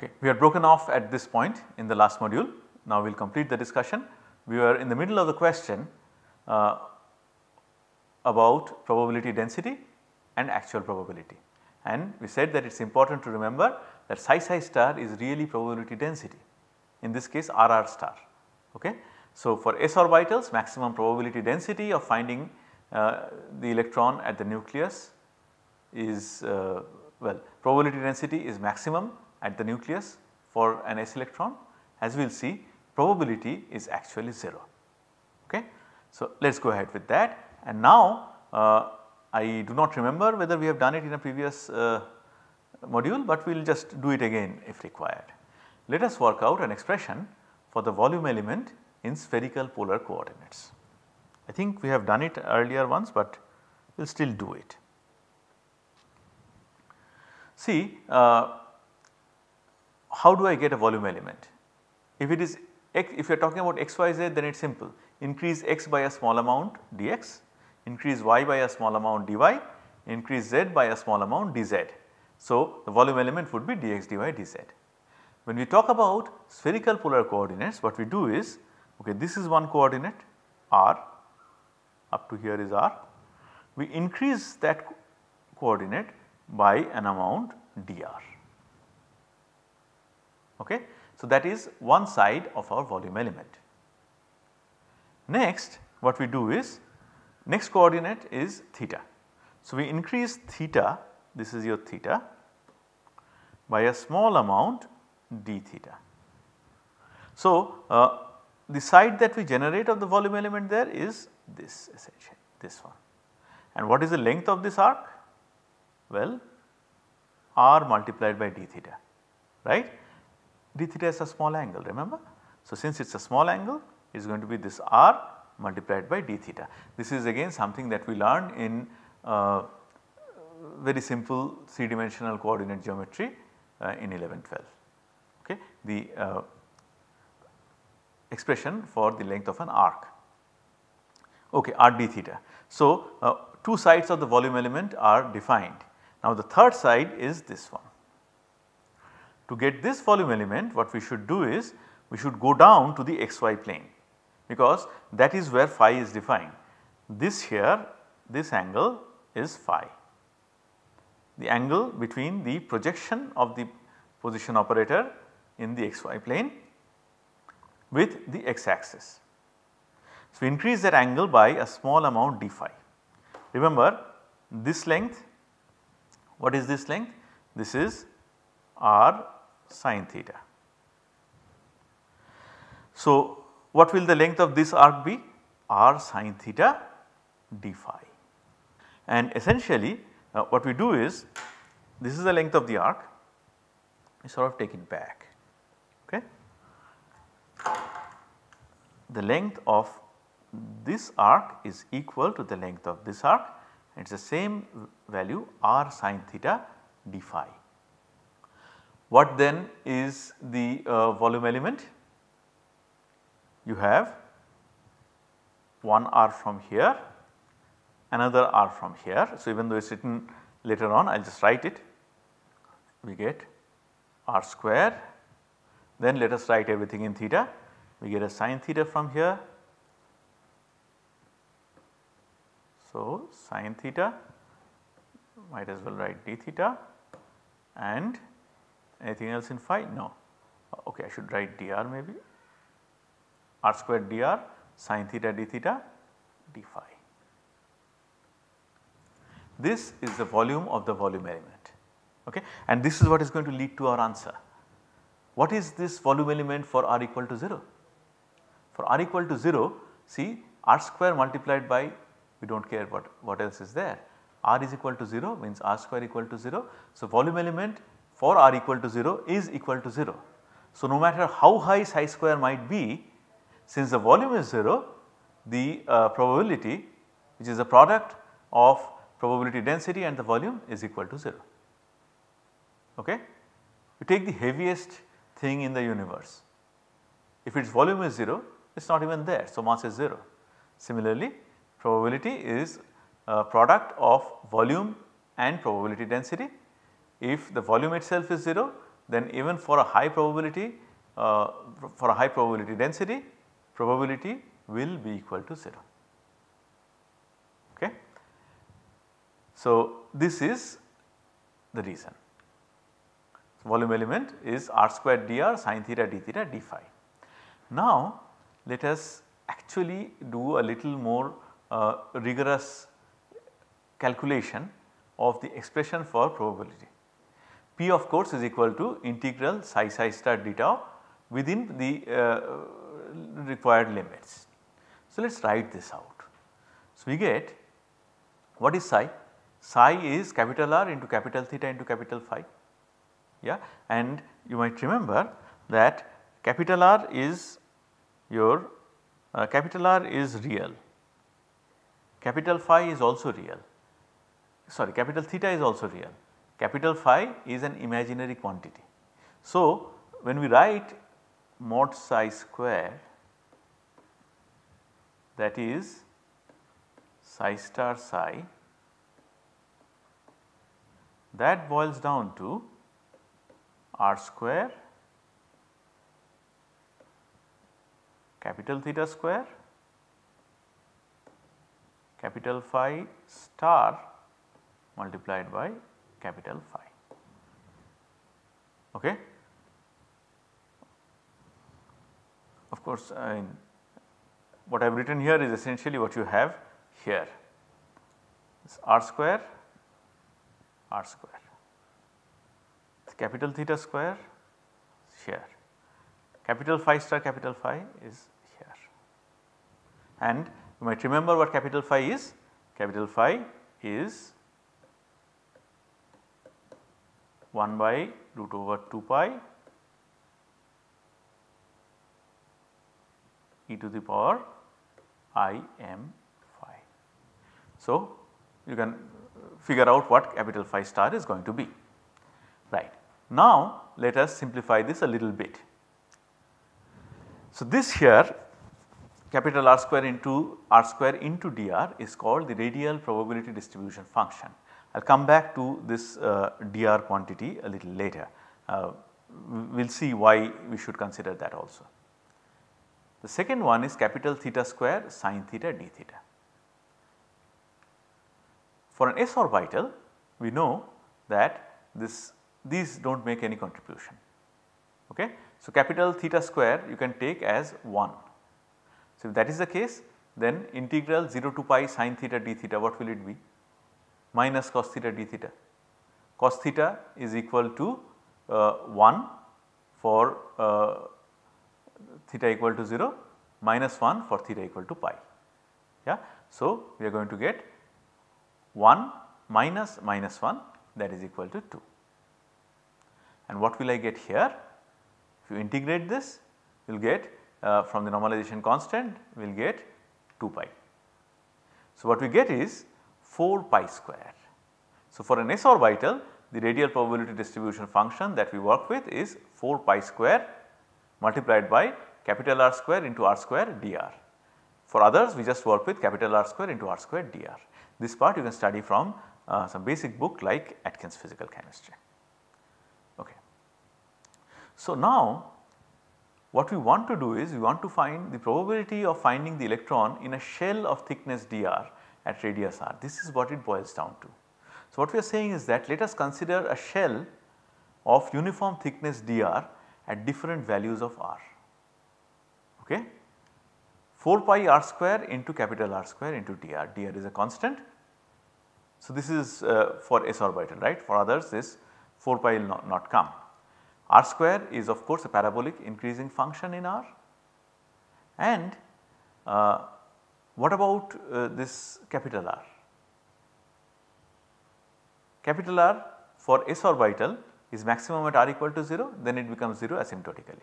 Okay. We are broken off at this point in the last module. Now, we will complete the discussion. We were in the middle of the question uh, about probability density and actual probability and we said that it is important to remember that psi psi star is really probability density in this case RR star. Okay. So, for s orbitals maximum probability density of finding uh, the electron at the nucleus is uh, well probability density is maximum at the nucleus for an s electron as we will see probability is actually 0. Okay. So, let us go ahead with that and now uh, I do not remember whether we have done it in a previous uh, module, but we will just do it again if required. Let us work out an expression for the volume element in spherical polar coordinates. I think we have done it earlier once, but we will still do it. See uh, how do I get a volume element? If it is x, if you are talking about xyz then it is simple increase x by a small amount dx, increase y by a small amount dy, increase z by a small amount dz. So, the volume element would be dx dy dz. When we talk about spherical polar coordinates what we do is okay this is one coordinate r up to here is r we increase that co coordinate by an amount dr. Okay? So, that is one side of our volume element. Next what we do is next coordinate is theta. So, we increase theta this is your theta by a small amount d theta. So, uh, the side that we generate of the volume element there is this essentially this one. And what is the length of this arc? Well, r multiplied by d theta right d theta is a small angle remember. So, since it is a small angle it is going to be this r multiplied by d theta. This is again something that we learned in uh, very simple 3 dimensional coordinate geometry uh, in 11 12 okay the uh, expression for the length of an arc okay r d theta. So, uh, two sides of the volume element are defined. Now, the third side is this one to get this volume element what we should do is we should go down to the xy plane because that is where phi is defined. This here this angle is phi the angle between the projection of the position operator in the xy plane with the x axis. So, we increase that angle by a small amount d phi. Remember this length what is this length? This is r sine theta. So, what will the length of this arc be? r sine theta d phi and essentially uh, what we do is this is the length of the arc we sort of take it back okay. The length of this arc is equal to the length of this arc it is the same value r sine theta d phi. What then is the uh, volume element? You have one R from here, another R from here. So, even though it is written later on I will just write it we get R square then let us write everything in theta we get a sine theta from here. So, sine theta might as well write d theta and Anything else in phi? No. Okay, I should write dr maybe r square dr sin theta d theta d phi. This is the volume of the volume element okay and this is what is going to lead to our answer. What is this volume element for r equal to 0? For r equal to 0 see r square multiplied by we do not care what, what else is there r is equal to 0 means r square equal to 0. So, volume element for r equal to 0 is equal to 0. So, no matter how high psi square might be since the volume is 0 the uh, probability which is a product of probability density and the volume is equal to 0. Okay? You take the heaviest thing in the universe if its volume is 0 it is not even there so mass is 0. Similarly, probability is a product of volume and probability density if the volume itself is 0 then even for a high probability uh, for a high probability density probability will be equal to 0. Okay. So, this is the reason volume element is r square dr sin theta d theta d phi. Now, let us actually do a little more uh, rigorous calculation of the expression for probability. P of course is equal to integral psi psi star theta within the uh, required limits. So, let us write this out. So, we get what is psi? Psi is capital R into capital theta into capital phi yeah and you might remember that capital R is your uh, capital R is real, capital phi is also real sorry capital theta is also real capital phi is an imaginary quantity. So, when we write mod psi square that is psi star psi that boils down to r square capital theta square capital phi star multiplied by capital phi. Okay. Of course, what I have written here is essentially what you have here It's r square r square it's capital theta square here capital phi star capital phi is here and you might remember what capital phi is capital phi is 1 by root over 2 pi e to the power i m phi. So, you can figure out what capital phi star is going to be right. Now, let us simplify this a little bit. So, this here capital R square into R square into dr is called the radial probability distribution function. I will come back to this uh, dr quantity a little later. Uh, we will see why we should consider that also. The second one is capital theta square sine theta d theta. For an s orbital we know that this these do not make any contribution. Okay. So, capital theta square you can take as 1. So, if that is the case then integral 0 to pi sine theta d theta what will it be? minus cos theta d theta. Cos theta is equal to uh, 1 for uh, theta equal to 0 minus 1 for theta equal to pi. Yeah. So, we are going to get 1 minus minus 1 that is equal to 2. And what will I get here? If you integrate this you will get uh, from the normalization constant we will get 2 pi. So, what we get is 4 pi square. So, for an s orbital the radial probability distribution function that we work with is 4 pi square multiplied by capital R square into R square dr. For others we just work with capital R square into R square dr. This part you can study from uh, some basic book like Atkins physical chemistry. Okay. So, now what we want to do is we want to find the probability of finding the electron in a shell of thickness dr at radius r. This is what it boils down to. So, what we are saying is that let us consider a shell of uniform thickness dr at different values of r. Okay? 4 pi r square into capital R square into dr, dr is a constant. So, this is uh, for s orbital right for others this 4 pi will not, not come. r square is of course a parabolic increasing function in r and uh, what about uh, this capital R? Capital R for s orbital is maximum at r equal to 0 then it becomes 0 asymptotically.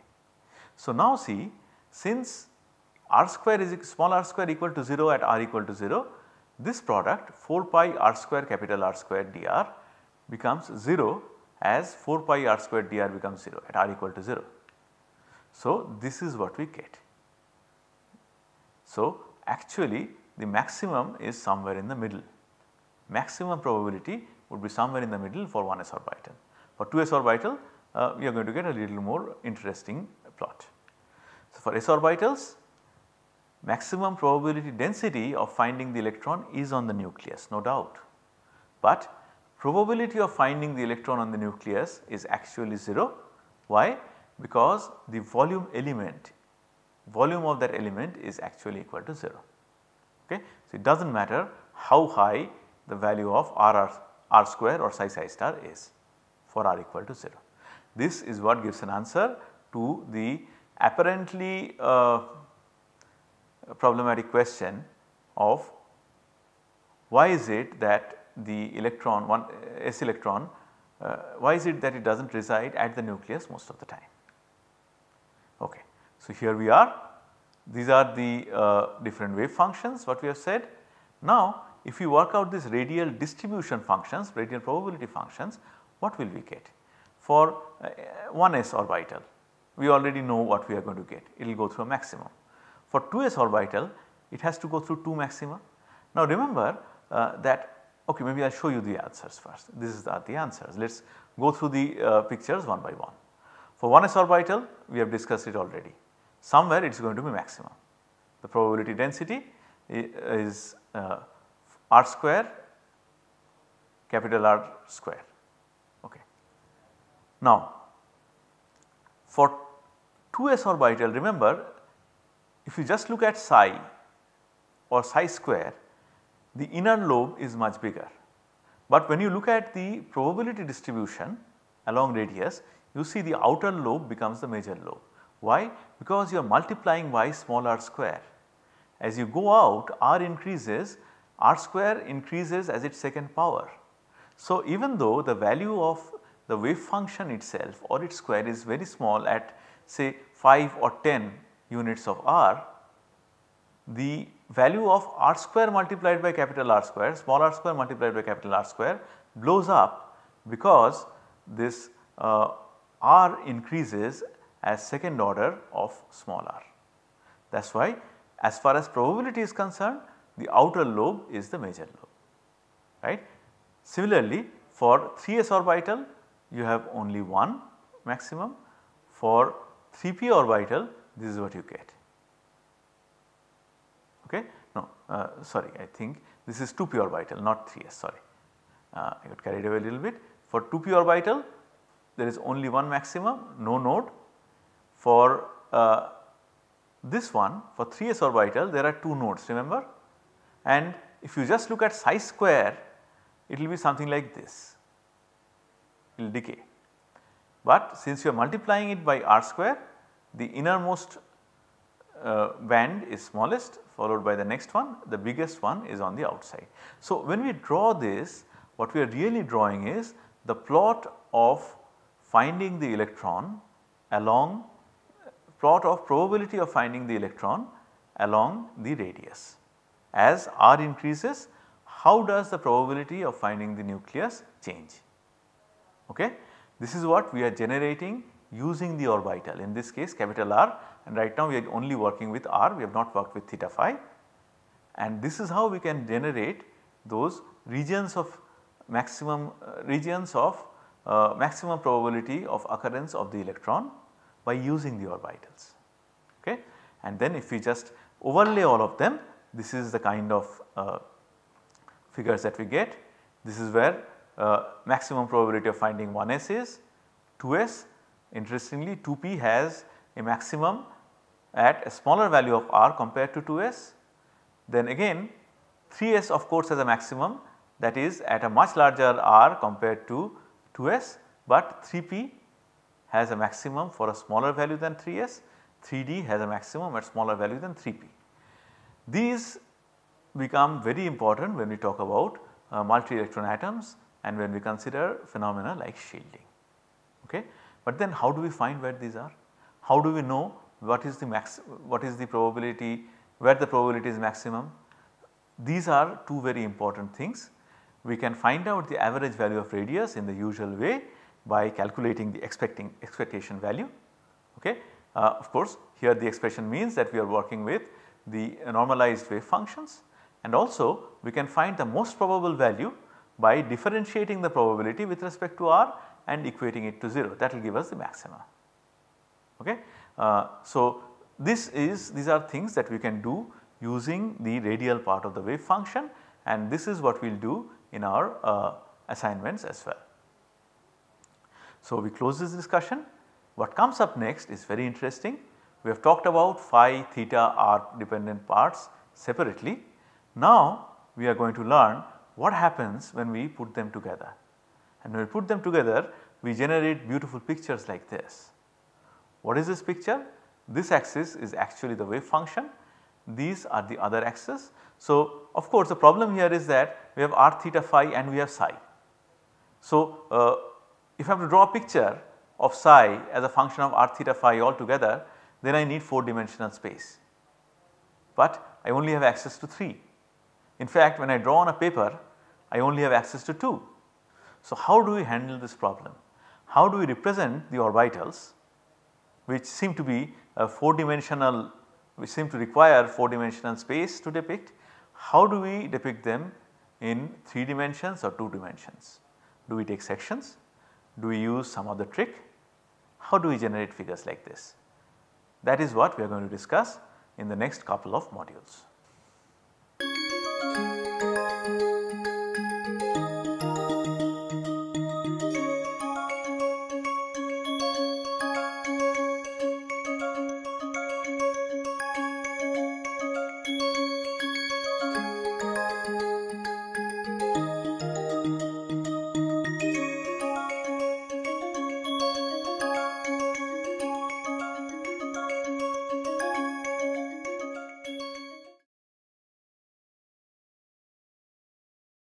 So, now see since r square is small r square equal to 0 at r equal to 0 this product 4 pi r square capital R square dr becomes 0 as 4 pi r square dr becomes 0 at r equal to 0. So, this is what we get. So, actually the maximum is somewhere in the middle. Maximum probability would be somewhere in the middle for 1s orbital. For 2s orbital uh, you are going to get a little more interesting plot. So, for s orbitals maximum probability density of finding the electron is on the nucleus no doubt, but probability of finding the electron on the nucleus is actually 0. Why? Because the volume element volume of that element is actually equal to 0. Okay. So, it does not matter how high the value of r, r, r square or psi psi star is for r equal to 0. This is what gives an answer to the apparently uh, problematic question of why is it that the electron one s electron uh, why is it that it does not reside at the nucleus most of the time. So, here we are these are the uh, different wave functions what we have said. Now, if we work out these radial distribution functions radial probability functions what will we get for uh, 1s uh, orbital we already know what we are going to get it will go through a maximum. For 2s orbital it has to go through 2 maxima. Now, remember uh, that okay maybe I will show you the answers first This is the answers let us go through the uh, pictures one by one. For 1s orbital we have discussed it already somewhere it is going to be maximum. The probability density is uh, r square capital R square. Okay. Now for 2s orbital remember if you just look at psi or psi square the inner lobe is much bigger. But when you look at the probability distribution along radius you see the outer lobe becomes the major lobe. Why? Because you are multiplying by small r square. As you go out r increases, r square increases as its second power. So, even though the value of the wave function itself or its square is very small at say 5 or 10 units of r, the value of r square multiplied by capital R square, small r square multiplied by capital R square blows up because this uh, r increases as second order of small r. That is why as far as probability is concerned the outer lobe is the major lobe right. Similarly for 3s orbital you have only one maximum for 3p orbital this is what you get okay no uh, sorry I think this is 2p orbital not 3s sorry uh, I got carried away a little bit for 2p orbital there is only one maximum no node for uh, this one for 3s orbital there are 2 nodes remember and if you just look at psi square it will be something like this it will decay. But since you are multiplying it by r square the innermost uh, band is smallest followed by the next one the biggest one is on the outside. So, when we draw this what we are really drawing is the plot of finding the electron along plot of probability of finding the electron along the radius. As r increases, how does the probability of finding the nucleus change? Okay? This is what we are generating using the orbital in this case capital R and right now we are only working with R, we have not worked with theta phi and this is how we can generate those regions of maximum uh, regions of uh, maximum probability of occurrence of the electron by using the orbitals. Okay? And then if we just overlay all of them this is the kind of uh, figures that we get. This is where uh, maximum probability of finding 1s is 2s interestingly 2p has a maximum at a smaller value of r compared to 2s. Then again 3s of course has a maximum that is at a much larger r compared to 2s, but 3p has a maximum for a smaller value than 3s, 3d has a maximum at smaller value than 3p. These become very important when we talk about uh, multi electron atoms and when we consider phenomena like shielding. Okay. But then how do we find where these are? How do we know what is the max what is the probability where the probability is maximum? These are two very important things. We can find out the average value of radius in the usual way by calculating the expecting expectation value. Okay. Uh, of course, here the expression means that we are working with the normalized wave functions and also we can find the most probable value by differentiating the probability with respect to r and equating it to 0 that will give us the maxima. Okay. Uh, so, this is these are things that we can do using the radial part of the wave function and this is what we will do in our uh, assignments as well. So, we close this discussion. What comes up next is very interesting. We have talked about phi, theta, r dependent parts separately. Now, we are going to learn what happens when we put them together. And when we put them together, we generate beautiful pictures like this. What is this picture? This axis is actually the wave function, these are the other axis. So, of course, the problem here is that we have r theta phi and we have psi. So, uh, if I have to draw a picture of psi as a function of r theta phi altogether, then I need 4 dimensional space, but I only have access to 3. In fact, when I draw on a paper, I only have access to 2. So, how do we handle this problem? How do we represent the orbitals which seem to be a 4 dimensional which seem to require 4 dimensional space to depict, how do we depict them in 3 dimensions or 2 dimensions? Do we take sections do we use some other trick? How do we generate figures like this? That is what we are going to discuss in the next couple of modules.